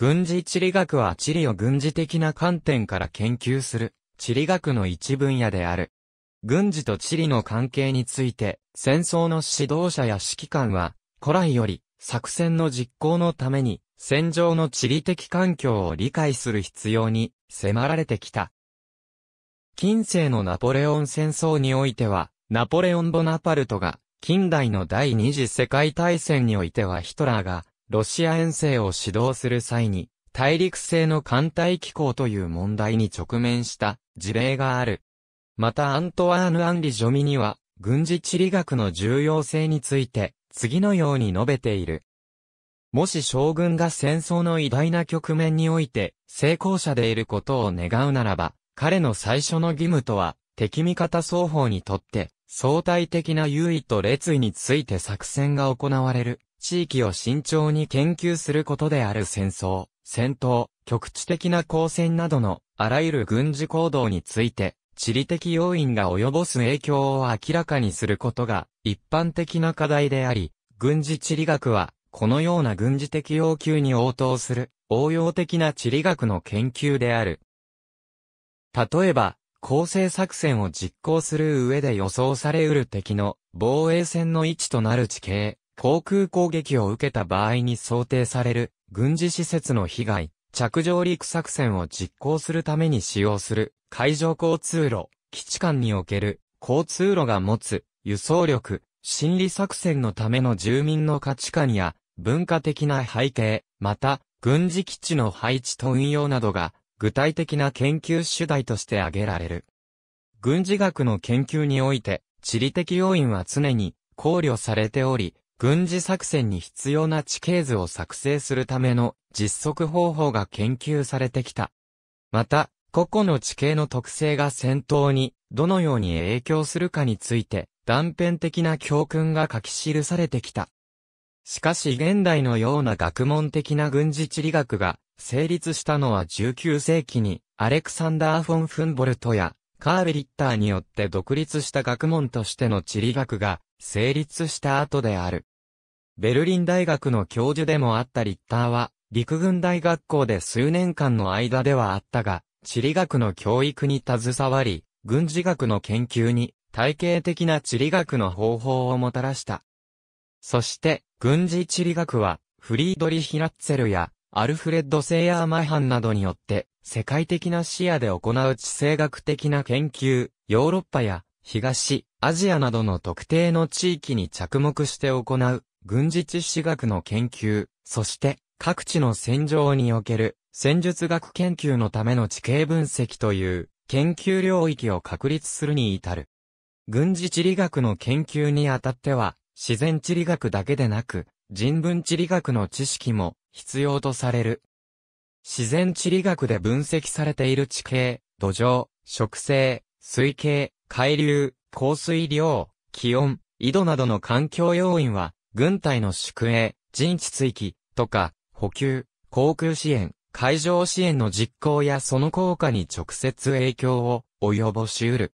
軍事地理学は地理を軍事的な観点から研究する、地理学の一分野である。軍事と地理の関係について、戦争の指導者や指揮官は、古来より、作戦の実行のために、戦場の地理的環境を理解する必要に、迫られてきた。近世のナポレオン戦争においては、ナポレオン・ボナパルトが、近代の第二次世界大戦においてはヒトラーが、ロシア遠征を指導する際に、大陸製の艦隊機構という問題に直面した事例がある。またアントワーヌ・アンリ・ジョミには、軍事地理学の重要性について、次のように述べている。もし将軍が戦争の偉大な局面において、成功者でいることを願うならば、彼の最初の義務とは、敵味方双方にとって、相対的な優位と列位について作戦が行われる地域を慎重に研究することである戦争、戦闘、局地的な交戦などのあらゆる軍事行動について、地理的要因が及ぼす影響を明らかにすることが一般的な課題であり、軍事地理学はこのような軍事的要求に応答する応用的な地理学の研究である。例えば、構成作戦を実行する上で予想されうる敵の防衛線の位置となる地形、航空攻撃を受けた場合に想定される軍事施設の被害、着上陸作戦を実行するために使用する海上交通路、基地間における交通路が持つ輸送力、心理作戦のための住民の価値観や文化的な背景、また軍事基地の配置と運用などが具体的な研究主題として挙げられる。軍事学の研究において地理的要因は常に考慮されており、軍事作戦に必要な地形図を作成するための実測方法が研究されてきた。また、個々の地形の特性が戦闘にどのように影響するかについて断片的な教訓が書き記されてきた。しかし現代のような学問的な軍事地理学が成立したのは19世紀にアレクサンダー・フォン・フンボルトやカール・リッターによって独立した学問としての地理学が成立した後である。ベルリン大学の教授でもあったリッターは、陸軍大学校で数年間の間ではあったが、地理学の教育に携わり、軍事学の研究に体系的な地理学の方法をもたらした。そして、軍事地理学は、フリードリヒ・ラッツェルや、アルフレッド・セイヤー・マハンなどによって、世界的な視野で行う地政学的な研究、ヨーロッパや、東、アジアなどの特定の地域に着目して行う、軍事知識学の研究、そして各地の戦場における戦術学研究のための地形分析という研究領域を確立するに至る。軍事地理学の研究にあたっては、自然地理学だけでなく、人文地理学の知識も必要とされる。自然地理学で分析されている地形、土壌、植生、水系、海流、降水量、気温、緯度などの環境要因は、軍隊の宿営、陣地追記、とか、補給、航空支援、海上支援の実行やその効果に直接影響を及ぼし得る。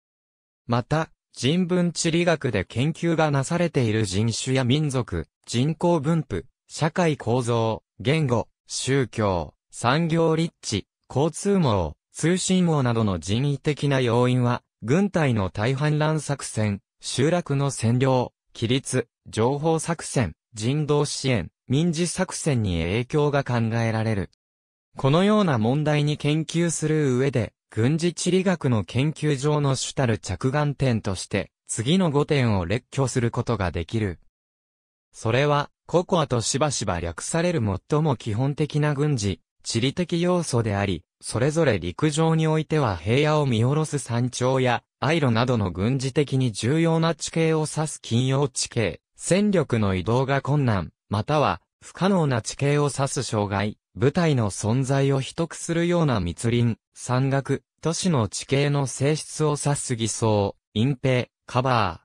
また、人文地理学で研究がなされている人種や民族、人口分布、社会構造、言語、宗教、産業立地、交通網、通信網などの人為的な要因は、軍隊の大反乱作戦、集落の占領、規律、情報作戦、人道支援、民事作戦に影響が考えられる。このような問題に研究する上で、軍事地理学の研究上の主たる着眼点として、次の5点を列挙することができる。それは、ココアとしばしば略される最も基本的な軍事、地理的要素であり、それぞれ陸上においては平野を見下ろす山頂や、アイロなどの軍事的に重要な地形を指す金曜地形、戦力の移動が困難、または不可能な地形を指す障害、部隊の存在を秘匿するような密林、山岳、都市の地形の性質を指す偽装、隠蔽、カバ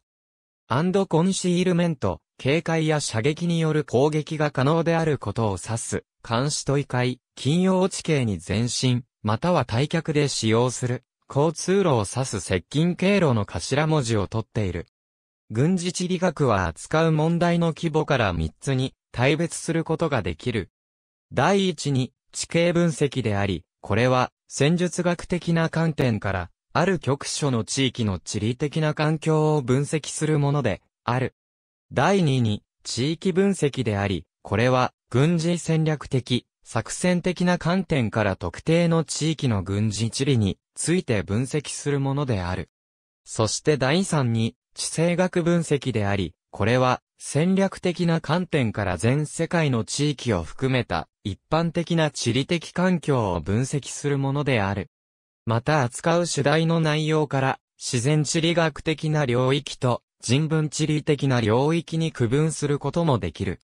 ー、アンドコンシールメント、警戒や射撃による攻撃が可能であることを指す、監視と異界、金曜地形に前進、または退却で使用する、交通路を指す接近経路の頭文字を取っている。軍事地理学は扱う問題の規模から3つに大別することができる。第一に地形分析であり、これは戦術学的な観点から、ある局所の地域の地理的な環境を分析するものである。第二に地域分析であり、これは軍事戦略的、作戦的な観点から特定の地域の軍事地理について分析するものである。そして第3に地政学分析であり、これは戦略的な観点から全世界の地域を含めた一般的な地理的環境を分析するものである。また扱う主題の内容から自然地理学的な領域と人文地理的な領域に区分することもできる。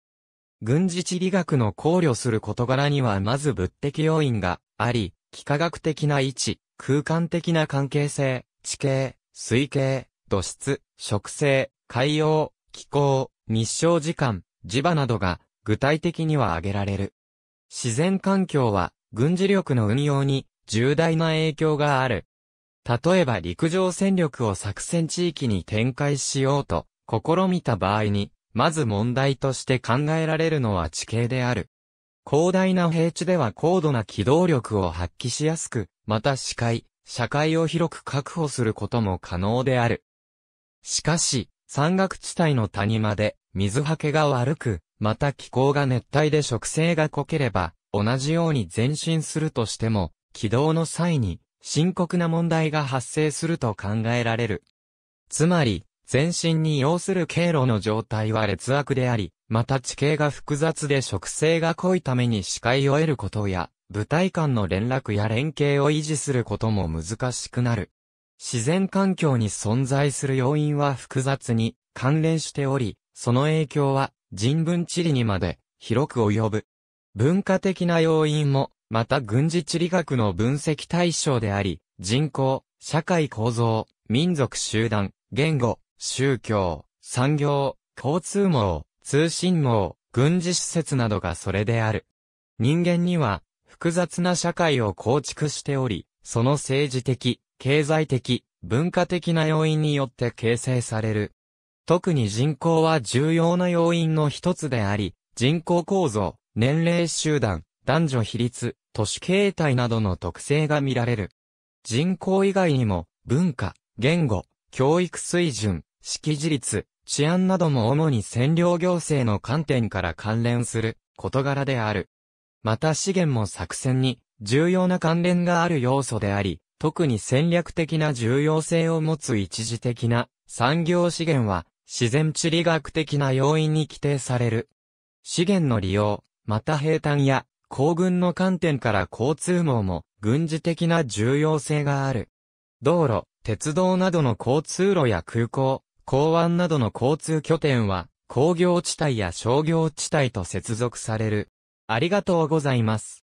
軍事地理学の考慮する事柄にはまず物的要因があり、幾何学的な位置、空間的な関係性、地形、水形、土質、植生、海洋、気候、日照時間、磁場などが具体的には挙げられる。自然環境は軍事力の運用に重大な影響がある。例えば陸上戦力を作戦地域に展開しようと試みた場合に、まず問題として考えられるのは地形である。広大な平地では高度な機動力を発揮しやすく、また視界、社会を広く確保することも可能である。しかし、山岳地帯の谷間で、水はけが悪く、また気候が熱帯で植生が濃ければ、同じように前進するとしても、軌道の際に、深刻な問題が発生すると考えられる。つまり、前進に要する経路の状態は劣悪であり、また地形が複雑で植生が濃いために視界を得ることや、部隊間の連絡や連携を維持することも難しくなる。自然環境に存在する要因は複雑に関連しており、その影響は人文地理にまで広く及ぶ。文化的な要因も、また軍事地理学の分析対象であり、人口、社会構造、民族集団、言語、宗教、産業、交通網、通信網、軍事施設などがそれである。人間には複雑な社会を構築しており、その政治的、経済的、文化的な要因によって形成される。特に人口は重要な要因の一つであり、人口構造、年齢集団、男女比率、都市形態などの特性が見られる。人口以外にも、文化、言語、教育水準、識字率、治安なども主に占領行政の観点から関連する事柄である。また資源も作戦に重要な関連がある要素であり、特に戦略的な重要性を持つ一時的な産業資源は自然地理学的な要因に規定される。資源の利用、また平坦や行軍の観点から交通網も軍事的な重要性がある。道路、鉄道などの交通路や空港、港湾などの交通拠点は工業地帯や商業地帯と接続される。ありがとうございます。